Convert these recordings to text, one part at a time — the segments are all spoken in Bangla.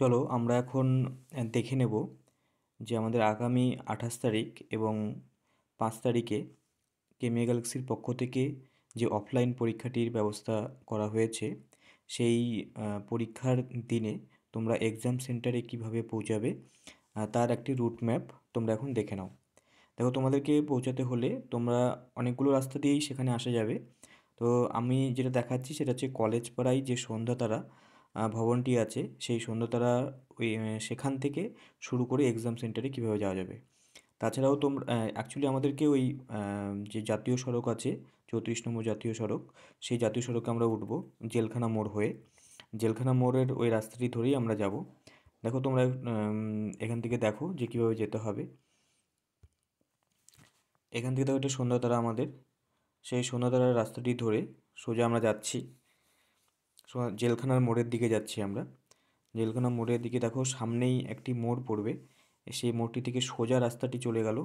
চলো আমরা এখন দেখে নেব যে আমাদের আগামী আঠাশ তারিখ এবং পাঁচ তারিখে কেমিয়া গ্যালাক্সির পক্ষ থেকে যে অফলাইন পরীক্ষাটির ব্যবস্থা করা হয়েছে সেই পরীক্ষার দিনে তোমরা এক্সাম সেন্টারে কিভাবে পৌঁছাবে তার একটি রুট ম্যাপ তোমরা এখন দেখে নাও দেখো তোমাদেরকে পৌঁছাতে হলে তোমরা অনেকগুলো রাস্তা দিয়েই সেখানে আসা যাবে তো আমি যেটা দেখাচ্ছি সেটা হচ্ছে কলেজ পাড়ায় যে সন্ধ্যা তারা ভবনটি আছে সেই সন্ধ্যাতারা ওই সেখান থেকে শুরু করে এক্সাম সেন্টারে কীভাবে যাওয়া যাবে তাছাড়াও তোমরা অ্যাকচুয়ালি আমাদেরকে ওই যে জাতীয় সড়ক আছে চৌত্রিশ নম্বর জাতীয় সড়ক সেই জাতীয় সড়কে আমরা উঠব জেলখানা মোড় হয়ে জেলখানা মোড়ের ওই রাস্তাটি ধরেই আমরা যাব দেখো তোমরা এখান থেকে দেখো যে কীভাবে যেতে হবে এখান থেকে দেখো একটা সন্ধ্যাতারা আমাদের সেই সন্ধ্যাতারার রাস্তাটি ধরে সোজা আমরা যাচ্ছি জেলখানার মোড়ের দিকে যাচ্ছি আমরা জেলখানা মোড়ের দিকে দেখো সামনেই একটি মোড় পড়বে সেই মোড়টি থেকে সোজা রাস্তাটি চলে গেল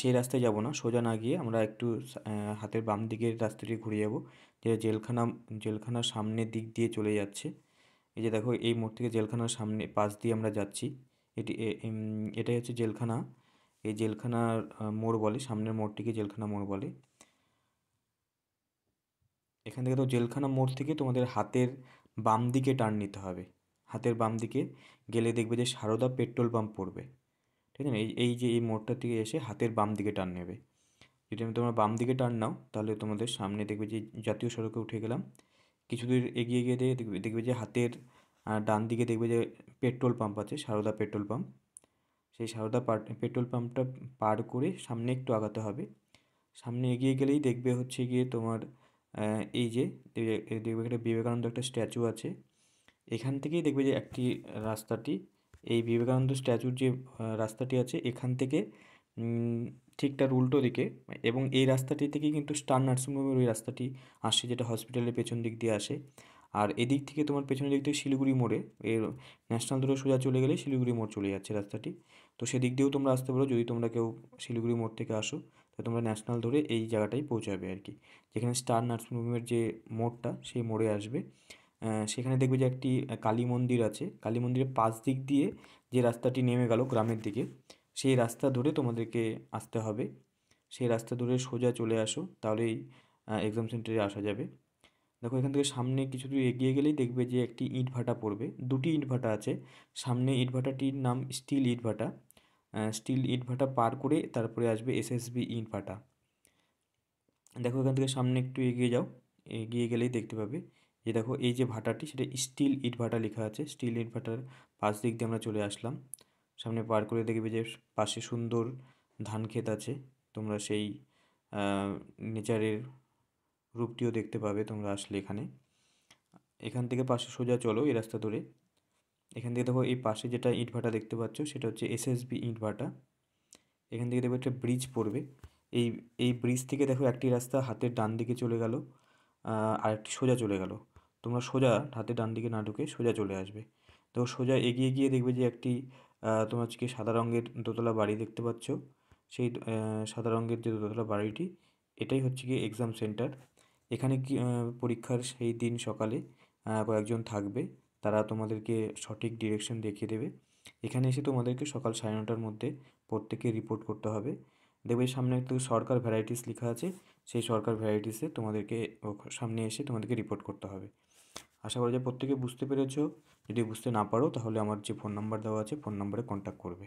সেই রাস্তায় যাব না সোজা না গিয়ে আমরা একটু হাতের বাম দিকের রাস্তাটি ঘুরে যাব যে জেলখানা জেলখানার সামনের দিক দিয়ে চলে যাচ্ছে এই যে দেখো এই মোড় থেকে জেলখানার সামনে পাশ দিয়ে আমরা যাচ্ছি এটি এটাই হচ্ছে জেলখানা এই জেলখানার মোড় বলে সামনের মোড়টিকে জেলখানা মোড় বলে এখান থেকে তো জেলখানা মোড় থেকে তোমাদের হাতের বাম দিকে টার্ন নিতে হবে হাতের বাম দিকে গেলে দেখবে যে সারদা পেট্রোল পাম্প পড়বে ঠিক আছে এই এই যে এই মোড়টা থেকে এসে হাতের বাম দিকে টার্ন নেবে যদি আমি তোমরা বাম দিকে টার্ন নাও তাহলে তোমাদের সামনে দেখবে যে জাতীয় সড়কে উঠে গেলাম কিছু দূর এগিয়ে গিয়ে দেখবে দেখবে যে হাতের ডান দিকে দেখবে যে পেট্রোল পাম্প আছে সারদা পেট্রোল পাম্প সেই সারদা পেট্রোল পাম্পটা পার করে সামনে একটু আগাতে হবে সামনে এগিয়ে গেলেই দেখবে হচ্ছে গিয়ে তোমার এই যে দেখবে এখানে বিবেকানন্দ একটা স্ট্যাচু আছে এখান থেকেই দেখবে যে একটি রাস্তাটি এই বিবেকানন্দ স্ট্যাচুর যে রাস্তাটি আছে এখান থেকে ঠিকটার উল্টো দিকে এবং এই রাস্তাটি থেকেই কিন্তু স্টার নার্সিংহোমের ওই রাস্তাটি আসে যেটা হসপিটালের পেছন দিক দিয়ে আসে আর এদিক থেকে তোমার পেছনের দিক থেকে শিলিগুড়ি মোড়ে এর ন্যাশনাল দূরে সোজা চলে গেলে শিলিগুড়ি মোড় চলে যাচ্ছে রাস্তাটি তো সেদিক দিয়েও তোমরা আসতে পারো যদি তোমরা কেউ শিলিগুড়ি মোড় থেকে আসো তো তোমরা ন্যাশনাল ধরে এই জায়গাটাই পৌঁছাবে আর কি যেখানে স্টার নার্সিংহোমের যে মোড়টা সেই মোড়ে আসবে সেখানে দেখবে যে একটি কালী মন্দির আছে কালী মন্দিরের পাশ দিক দিয়ে যে রাস্তাটি নেমে গেল গ্রামের দিকে সেই রাস্তা ধরে তোমাদেরকে আসতে হবে সেই রাস্তা ধরে সোজা চলে আসো তাহলেই এক্সাম সেন্টারে আসা যাবে দেখো এখান থেকে সামনে কিছু দূর এগিয়ে গেলেই দেখবে যে একটি ইটভাটা পড়বে দুটি ইটভাটা আছে সামনে ইটভাটাটির নাম স্টিল ইটভাটা স্টিল ভাটা পার করে তারপরে আসবে এসএসবি ভাটা দেখো এখান থেকে সামনে একটু এগিয়ে যাও এগিয়ে গেলেই দেখতে পাবে যে দেখো এই যে ভাটাটি সেটা স্টিল ভাটা লেখা আছে স্টিল ভাটার পাশ দিক দিয়ে আমরা চলে আসলাম সামনে পার করে দেখবে যে পাশে সুন্দর ধান ক্ষেত আছে তোমরা সেই নেচারের রূপটিও দেখতে পাবে তোমরা আসলে এখানে এখান থেকে পাশে সোজা চলো এই রাস্তা ধরে এখান থেকে দেখো এই পাশে যেটা ইটভাটা দেখতে পাচ্ছ সেটা হচ্ছে এসএসবি ইটভাটা এখান থেকে দেখো একটা ব্রিজ পড়বে এই এই ব্রিজ থেকে দেখো একটি রাস্তা হাতের ডান দিকে চলে গেল আর একটি সোজা চলে গেল তোমরা সোজা হাতের ডান দিকে না ঢুকে সোজা চলে আসবে তো সোজা এগিয়ে গিয়ে দেখবে যে একটি তোমার হচ্ছে সাদা রঙের দোতলা বাড়ি দেখতে পাচ্ছ সেই সাদা রঙের যে দোতলা বাড়িটি এটাই হচ্ছে কি এক্সাম সেন্টার এখানে কি পরীক্ষার সেই দিন সকালে কয়েকজন থাকবে তারা তোমাদেরকে সঠিক ডিরেকশন দেখিয়ে দেবে এখানে এসে তোমাদেরকে সকাল সাড়ে নটার মধ্যে প্রত্যেকে রিপোর্ট করতে হবে দেখবে সামনে একটু সরকার ভ্যারাইটিস লেখা আছে সেই সরকার ভ্যারাইটিসে তোমাদেরকে সামনে এসে তোমাদেরকে রিপোর্ট করতে হবে আশা করা যায় প্রত্যেকে বুঝতে পেরেছো যদি বুঝতে না পারো তাহলে আমার যে ফোন নাম্বার দেওয়া আছে ফোন নাম্বারে কন্ট্যাক্ট করবে